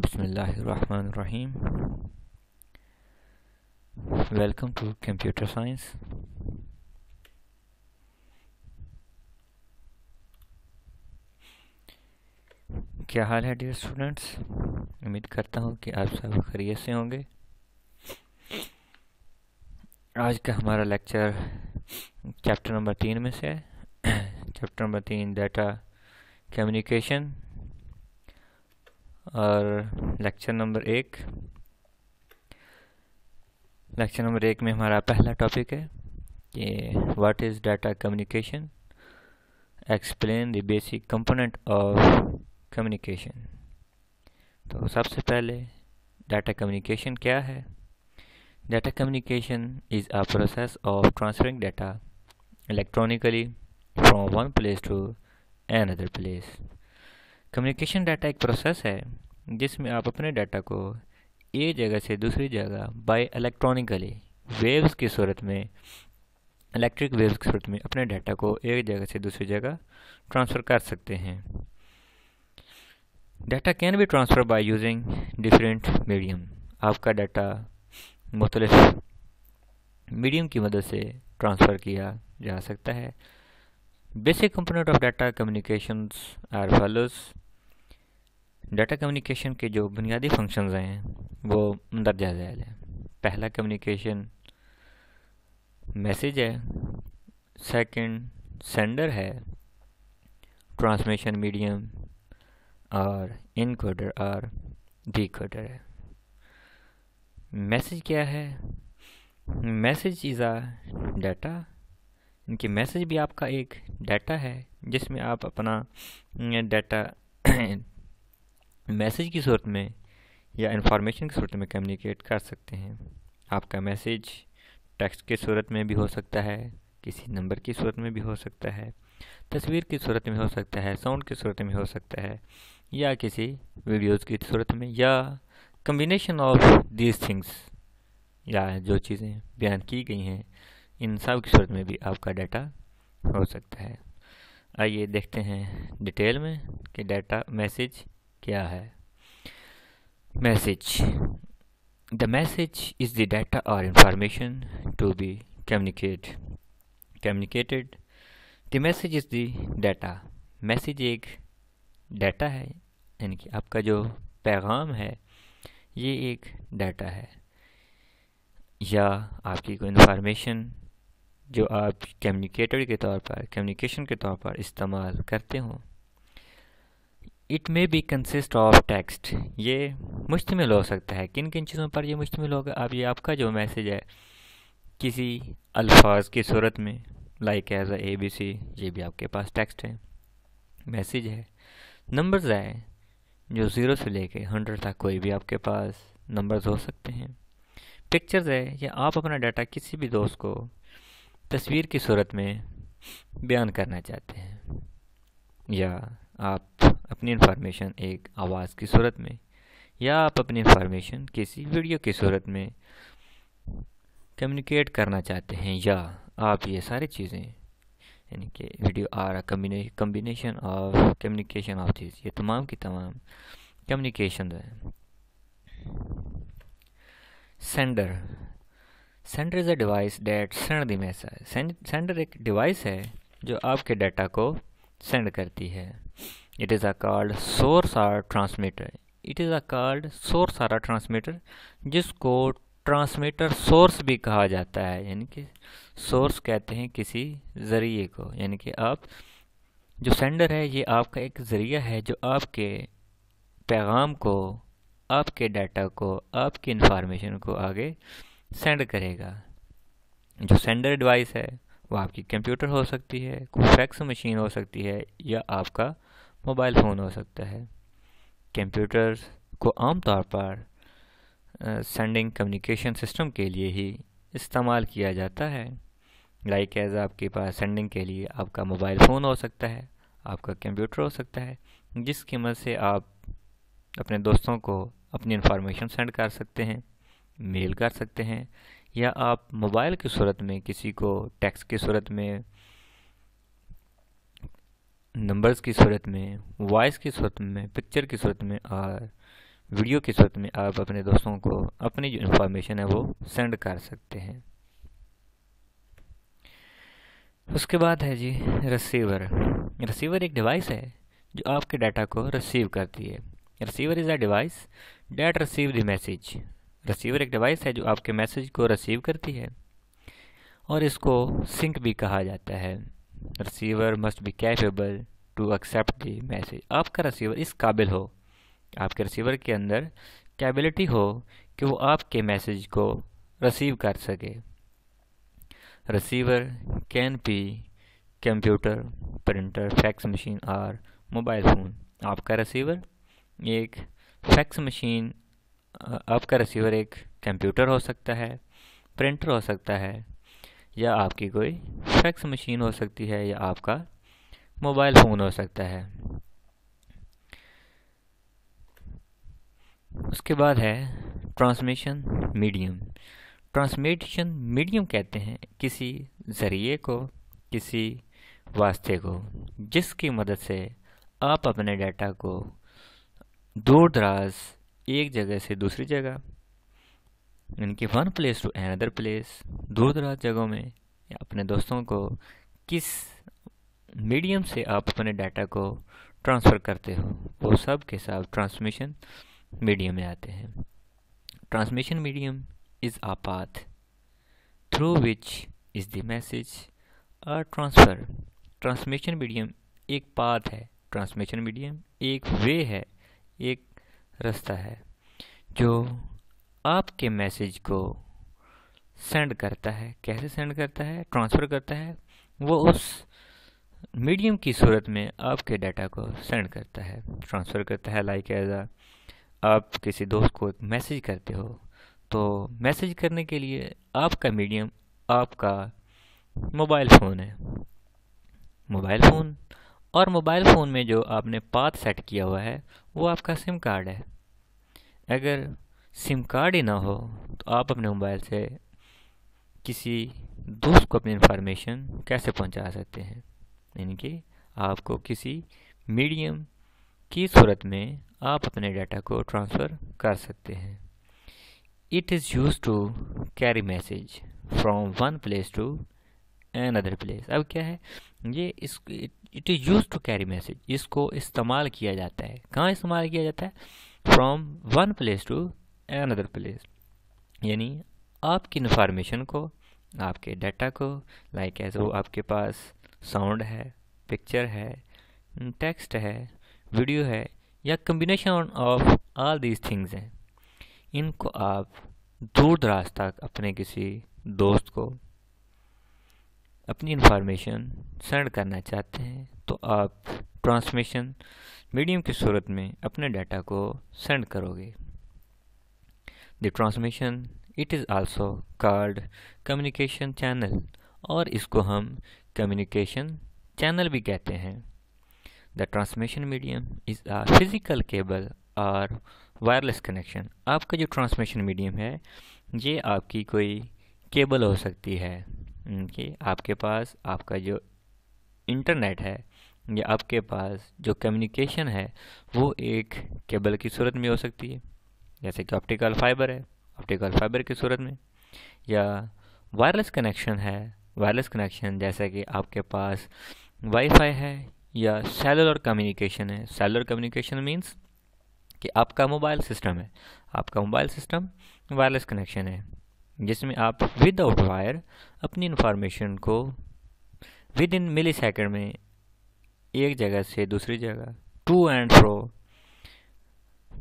बसमीम welcome to computer science क्या हाल है डियर स्टूडेंट्स उम्मीद करता हूँ कि आप सब खरीय से होंगे आज का हमारा लेक्चर चैप्टर नंबर तीन में से है चैप्टर नंबर तीन डाटा कम्युनिकेशन और लेक्चर नंबर एक लेक्चर नंबर एक में हमारा पहला टॉपिक है कि what is data communication explain the basic component of communication तो सबसे पहले डाटा कम्युनिकेशन क्या है data communication is a process of transferring data electronically from one place to other place communication data एक प्रोसेस है जिसमें आप अपने डाटा को एक जगह से दूसरी जगह बाय इलेक्ट्रॉनिकली वेव्स की सूरत में इलेक्ट्रिक वेव्स की सूरत में अपने डाटा को एक जगह से दूसरी जगह ट्रांसफ़र कर सकते हैं data can be transfer by using different medium आपका डाटा मुख्तलिफ मीडियम की मदद से ट्रांसफ़र किया जा सकता है Basic component of data communications are follows. Data communication के जो बुनियादी फंक्शंस हैं वो दर्जा झैल है पहला कम्युनिकेशन मैसेज है सेकंड सेंडर है ट्रांसमिशन मीडियम और इनकोडर और डिकोडर है मैसेज क्या है मैसेज इज़ आ डाटा कि मैसेज भी आपका एक डाटा है जिसमें आप अपना डाटा मैसेज की सूरत में या इंफॉर्मेशन की सूरत में कम्युनिकेट कर सकते हैं आपका मैसेज टेक्स्ट की सूरत में भी हो सकता है किसी नंबर की सूरत में भी हो सकता है तस्वीर की सूरत में हो सकता है साउंड की सूरत में हो सकता है या किसी वीडियोस की सूरत में या कम्बिनेशन ऑफ दीज थिंग्स या जो चीज़ें बयान की गई हैं इन सब की सूरत में भी आपका डाटा हो सकता है आइए देखते हैं डिटेल में कि डाटा मैसेज क्या है message the message is the data और information to be communicate communicated the message is the data message एक डाटा है यानी कि आपका जो पैगाम है ये एक डाटा है या आपकी कोई इंफॉर्मेशन जो आप कम्युनिकेटर के तौर पर कम्युनिकेशन के तौर पर इस्तेमाल करते हों it may be consist of text ये मुश्तमिल हो सकता है किन किन चीज़ों पर यह मुश्तमिल होगा अब ये आपका जो मैसेज है किसी अल्फाज की सूरत में like as A B C ये भी आपके पास टेक्स्ट है मैसेज है नंबर्स है जो ज़ीरो से लेके हंड्रेड तक कोई भी आपके पास नंबर्स हो सकते हैं पिक्चर्स है या आप अपना डाटा किसी भी दोस्त को तस्वीर की सूरत में बयान करना चाहते हैं या आप अपनी इन्फॉर्मेशन एक आवाज़ की सूरत में या आप अपनी इन्फॉर्मेशन किसी वीडियो की सूरत में कम्युनिकेट करना चाहते हैं या आप ये सारी चीज़ें यानी कि video or combination of communication of चीज़ ये तमाम की तमाम कम्युनिकेशन है sender sender is a device that send the message sender एक डिवाइस है जो आपके डाटा को सेंड करती है it is a called source or transmitter it is a called source or transmitter जिसको ट्रांसमीटर सोर्स भी कहा जाता है यानी कि सोर्स कहते हैं किसी ज़रिए को यानी कि आप जो सेंडर है ये आपका एक ज़रिया है जो आपके पैगाम को आपके डाटा को आपकी इंफॉर्मेशन को आगे सेंड करेगा जो सेंडर डिवाइस है वो आपकी कंप्यूटर हो सकती है कोई फैक्स मशीन हो सकती है या आपका मोबाइल फ़ोन हो सकता है कंप्यूटर्स को आमतौर पर सेंडिंग कम्युनिकेशन सिस्टम के लिए ही इस्तेमाल किया जाता है लाइक एज आपके पास सेंडिंग के लिए आपका मोबाइल फ़ोन हो सकता है आपका कंप्यूटर हो सकता है जिसकी मदद से आप अपने दोस्तों को अपनी इन्फॉर्मेशन सेंड कर सकते हैं मेल कर सकते हैं या आप मोबाइल की सूरत में किसी को टेक्स्ट की सूरत में नंबर्स की सूरत में वॉइस की सूरत में पिक्चर की सूरत में और वीडियो की सूरत में आप अपने दोस्तों को अपनी जो इन्फॉर्मेशन है वो सेंड कर सकते हैं उसके बाद है जी रिसीवर रिसीवर एक डिवाइस है जो आपके डाटा को रिसीव करती है receiver is a device that receive the message receiver एक डिवाइस है जो आपके मैसेज को रिसीव करती है और इसको सिंक भी कहा जाता है receiver must be capable to accept the message आपका रिसीवर इस काबिल हो आपके रिसीवर के अंदर कैबिलिटी हो कि वो आपके मैसेज को रिसीव कर सके receiver can be computer printer fax machine और मोबाइल फ़ोन आपका रिसीवर एक फैक्स मशीन आपका रिसीवर एक कंप्यूटर हो सकता है प्रिंटर हो सकता है या आपकी कोई फैक्स मशीन हो सकती है या आपका मोबाइल फ़ोन हो सकता है उसके बाद है ट्रांसमिशन मीडियम ट्रांसमिशन मीडियम कहते हैं किसी ज़रिए को किसी वास्ते को जिसकी मदद से आप अपने डाटा को दूर दराज एक जगह से दूसरी जगह यानी कि one place to another place दूर दराज जगहों में या अपने दोस्तों को किस मीडियम से आप अपने डाटा को ट्रांसफ़र करते हो वो सब के साथ ट्रांसमिशन मीडियम में आते हैं transmission medium is a path through which is the message are transfer transmission medium एक पाथ है ट्रांसमिशन मीडियम एक वे है एक रास्ता है जो आपके मैसेज को सेंड करता है कैसे सेंड करता है ट्रांसफ़र करता है वो उस मीडियम की सूरत में आपके डाटा को सेंड करता है ट्रांसफ़र करता है लाइक एज आ आप किसी दोस्त को मैसेज करते हो तो मैसेज करने के लिए आपका मीडियम आपका मोबाइल फ़ोन है मोबाइल फ़ोन और मोबाइल फ़ोन में जो आपने पाथ सेट किया हुआ है वो आपका सिम कार्ड है अगर सिम कार्ड ही ना हो तो आप अपने मोबाइल से किसी दोस्त को अपनी इन्फॉर्मेशन कैसे पहुंचा सकते हैं यानी कि आपको किसी मीडियम की सूरत में आप अपने डाटा को ट्रांसफ़र कर सकते हैं it is use to carry message from one place to another place अब क्या है ये इस it is use to carry message इसको इस्तेमाल किया जाता है कहाँ इस्तेमाल किया जाता है from one place to another place यानी आपकी इन्फॉर्मेशन को आपके डाटा को लाइक एज वो आपके पास साउंड है पिक्चर है टेक्स्ट है वीडियो है या combination of all these things हैं इनको आप दूर दराज तक अपने किसी दोस्त को अपनी इंफॉर्मेशन सेंड करना चाहते हैं तो आप ट्रांसमिशन मीडियम की सूरत में अपने डाटा को सेंड करोगे the transmission it is also called communication channel और इसको हम कम्युनिकेशन चैनल भी कहते हैं the transmission medium is a physical cable और वायरलेस कनेक्शन आपका जो ट्रांसमिशन मीडियम है ये आपकी कोई केबल हो सकती है कि आपके पास आपका जो इंटरनेट है या आपके पास जो कम्युनिकेशन है वो एक केबल की सूरत में हो सकती है जैसे कि ऑप्टिकल फाइबर है ऑप्टिकल फाइबर की सूरत में या वायरलेस कनेक्शन है वायरलेस कनेक्शन जैसा कि आपके पास वाईफाई है या सेलुलर कम्युनिकेशन है सेलुलर कम्युनिकेशन मीन्स कि आपका मोबाइल सिस्टम है आपका मोबाइल सिस्टम वायरलेस कनेक्शन है जिसमें आप विदाउट वायर अपनी इन्फॉर्मेशन को विद इन मिली सेकेंड में एक जगह से दूसरी जगह टू एंड फ्रो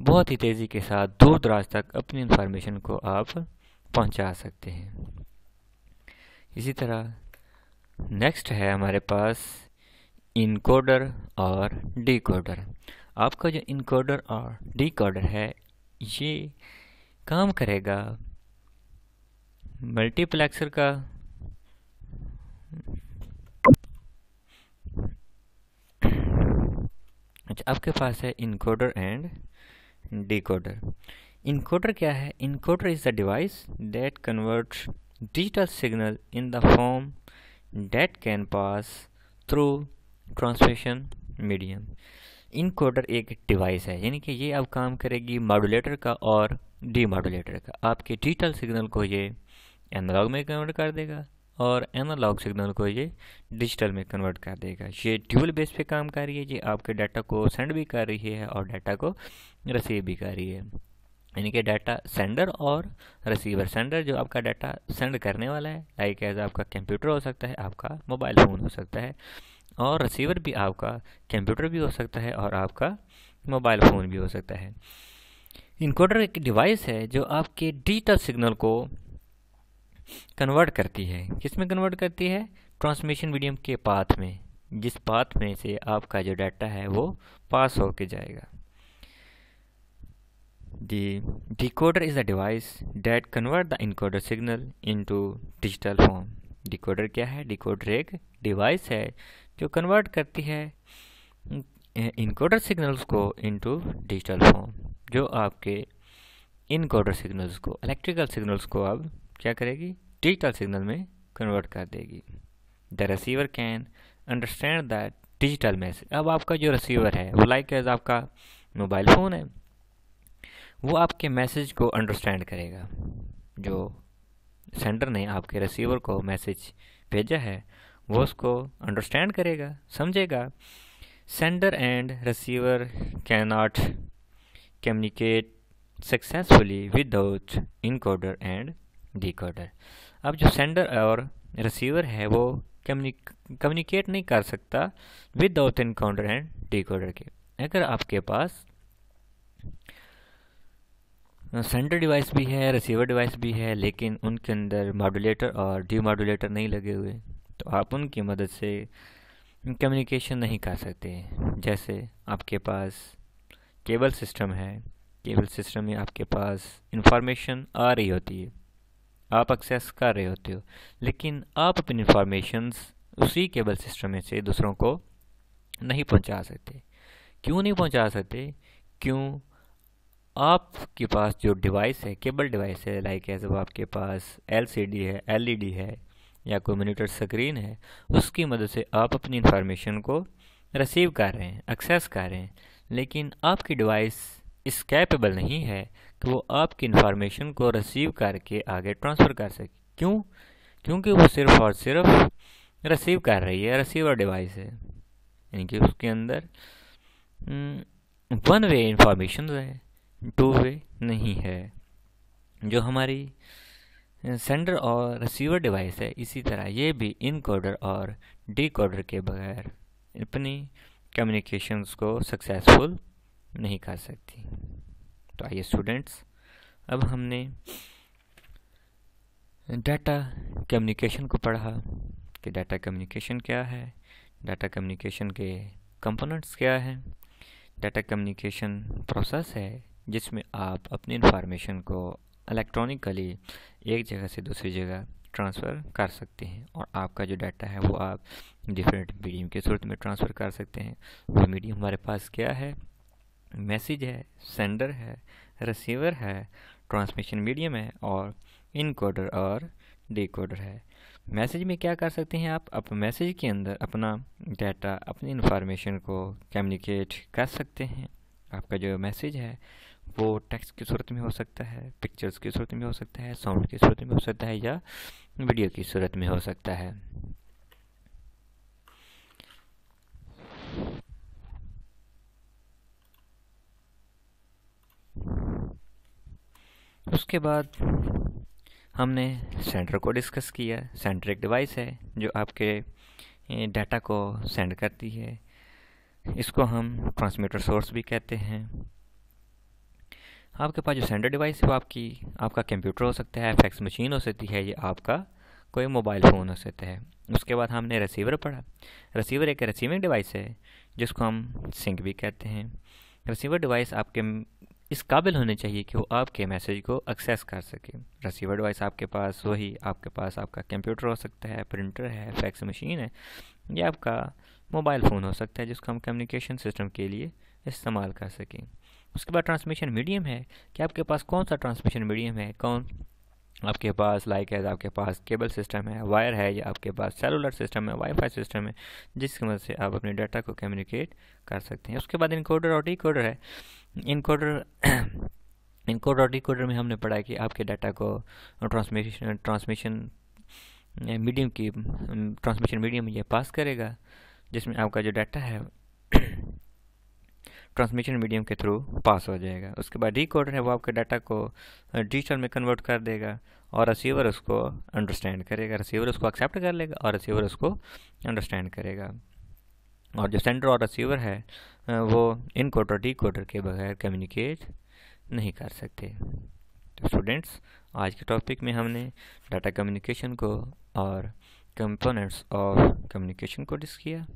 बहुत ही तेज़ी के साथ दूर दराज तक अपनी इन्फॉर्मेशन को आप पहुंचा सकते हैं इसी तरह नेक्स्ट है हमारे पास इनकोडर और डिकोडर आपका जो इनकोडर और डिकोडर है ये काम करेगा मल्टीप्लेक्सर का अच्छा आपके पास है इनकोडर एंड डिकोडर इनकोडर क्या है encoder is the device that converts digital signal in the form that can pass through transmission medium encoder एक डिवाइस है यानी कि ये अब काम करेगी मॉडुलेटर का और मॉडुलेटर का आपके डिजिटल सिग्नल को ये एनालॉग में कन्वर्ट कर देगा और एनालॉग सिग्नल को ये डिजिटल में कन्वर्ट कर देगा ये ट्यूबल बेस पे काम कर रही है ये आपके डाटा को सेंड भी कर रही है और डाटा को रिसीव भी कर रही है यानी कि डाटा सेंडर और रिसीवर सेंडर जो आपका डाटा सेंड करने वाला है लाइक एज आपका कंप्यूटर हो सकता है आपका मोबाइल फ़ोन हो सकता है और रिसीवर भी आपका कंप्यूटर भी हो सकता है और आपका मोबाइल फ़ोन भी हो सकता है इनकोडर एक डिवाइस है जो आपके डिजिटल सिग्नल को कन्वर्ट करती है किस में कन्वर्ट करती है ट्रांसमिशन मीडियम के पाथ में जिस पाथ में से आपका जो डाटा है वो पास होके जाएगा the decoder is a device that convert the encoder signal into digital form decoder क्या है डिकोडर एक डिवाइस है जो कन्वर्ट करती है इनकोडर सिग्नल्स को इनटू डिजिटल फॉर्म जो आपके इनकोडर सिग्नल्स को इलेक्ट्रिकल सिग्नल्स को अब क्या करेगी डिजिटल सिग्नल में कन्वर्ट कर देगी the receiver can understand that digital message अब आपका जो रिसीवर है वो लाइक एज आपका मोबाइल फ़ोन है वो आपके मैसेज को अंडरस्टैंड करेगा जो सेंडर ने आपके रिसीवर को मैसेज भेजा है वो उसको अंडरस्टैंड करेगा समझेगा sender and receiver can not communicate successfully without encoder and decoder अब जो सेंडर और रिसीवर है वो कम्युनिकेट नहीं कर सकता विदाउट इनकाउंटर एंड डिकोडर के अगर आपके पास सेंडर डिवाइस भी है रिसीवर डिवाइस भी है लेकिन उनके अंदर मॉडुलेटर और डीमॉडुलेटर नहीं लगे हुए तो आप उनकी मदद से कम्युनिकेशन नहीं कर सकते जैसे आपके पास केबल सिस्टम है केबल सिस्टम में आपके पास इंफॉर्मेशन आ रही होती है आप एक्सेस कर रहे होते हो लेकिन आप अपनी इंफॉर्मेशंस उसी केबल सिस्टम में से दूसरों को नहीं पहुंचा सकते क्यों नहीं पहुंचा सकते क्यों आपके पास जो डिवाइस है केबल डिवाइस है लाइक एज जब आपके पास एलसीडी है एलईडी e है या कोई मोनीटर स्क्रीन है उसकी मदद से आप अपनी इंफॉर्मेशन को रिसीव कर रहे हैं एक्सेस कर रहे हैं लेकिन आपकी डिवाइस इस कैपेबल नहीं है कि वो आपकी इन्फॉर्मेशन को रिसीव करके आगे ट्रांसफ़र कर सके क्यों क्योंकि वो सिर्फ और सिर्फ रिसीव कर रही है रिसीवर डिवाइस है यानी कि उसके अंदर वन वे इंफॉर्मेशन है टू वे नहीं है जो हमारी सेंडर और रिसीवर डिवाइस है इसी तरह ये भी इनकोडर और डिकोडर के बगैर अपनी कम्युनिकेशंस को सक्सेसफुल नहीं कर सकती तो आइए स्टूडेंट्स अब हमने डाटा कम्युनिकेशन को पढ़ा कि डाटा कम्युनिकेशन क्या है डाटा कम्युनिकेशन के कंपोनेंट्स क्या हैं डाटा कम्युनिकेशन प्रोसेस है जिसमें आप अपनी इंफॉर्मेशन को इलेक्ट्रॉनिकली एक जगह से दूसरी जगह ट्रांसफ़र कर सकते हैं और आपका जो डाटा है वो आप डिफरेंट मीडियम के सूरत में ट्रांसफ़र कर सकते हैं वो मीडियम हमारे पास क्या है मैसेज है सेंडर है रिसीवर है ट्रांसमिशन मीडियम है और इनकोडर और डिकोडर है मैसेज में क्या कर सकते हैं आप आप मैसेज के अंदर अपना डाटा अपनी इंफॉर्मेशन को कम्युनिकेट कर सकते हैं आपका जो मैसेज है वो टेक्स्ट की सूरत में हो सकता है पिक्चर्स की सूरत में हो सकता है साउंड की सूरत में हो सकता है या वीडियो की सूरत में हो सकता है उसके बाद हमने सेंटर को डिस्कस किया सेंटर एक डिवाइस है जो आपके डाटा को सेंड करती है इसको हम ट्रांसमीटर सोर्स भी कहते हैं आपके पास जो सेंडर डिवाइस है वो आपकी आपका कंप्यूटर हो सकता है फैक्स मशीन हो सकती है या आपका कोई मोबाइल फ़ोन हो सकता है उसके बाद हमने रिसीवर पढ़ा रिसीवर एक रिसीविंग डिवाइस है जिसको हम सिंक भी कहते हैं रिसीवर डिवाइस आपके इस काबिल होने चाहिए कि वो आपके मैसेज को एक्सेस कर सके रिसीवर डिवाइस आपके पास वही आपके पास आपका कंप्यूटर हो सकता है प्रिंटर है फैक्स मशीन है या आपका मोबाइल फ़ोन हो सकता है जिसको हम कम्युनिकेशन सिस्टम के लिए इस्तेमाल कर सकें उसके बाद ट्रांसमिशन मीडियम है कि आपके पास कौन सा ट्रांसमिशन मीडियम है कौन आपके पास लाइक है आपके पास केबल सिस्टम है वायर है या आपके पास सेलुलर सिस्टम है वाईफाई सिस्टम है जिसकी मदद से आप अपने डाटा को कम्युनिकेट कर सकते हैं उसके बाद इनकोडर और डिकोडर है इनकोडर इनकोडर और डिकोडर में हमने पढ़ा कि आपके डाटा को ट्रांसमिशन ट्रांसमिशन मीडियम की ट्रांसमिशन मीडियम ये पास करेगा जिसमें आपका जो डाटा है ट्रांसमिशन मीडियम के थ्रू पास हो जाएगा उसके बाद डिकोडर है वो आपके डाटा को डिजिटल में कन्वर्ट कर देगा और रिसीवर उसको अंडरस्टैंड करेगा रिसीवर उसको एक्सेप्ट कर लेगा और रिसीवर उसको अंडरस्टैंड करेगा और जो सेंडर और रिसीवर है वो इन कोटर डी कोटर के बगैर कम्युनिकेट नहीं कर सकते तो स्टूडेंट्स आज के टॉपिक में हमने डाटा कम्युनिकेशन को और कंपोनेंट्स ऑफ कम्युनिकेशन को डिस्क किया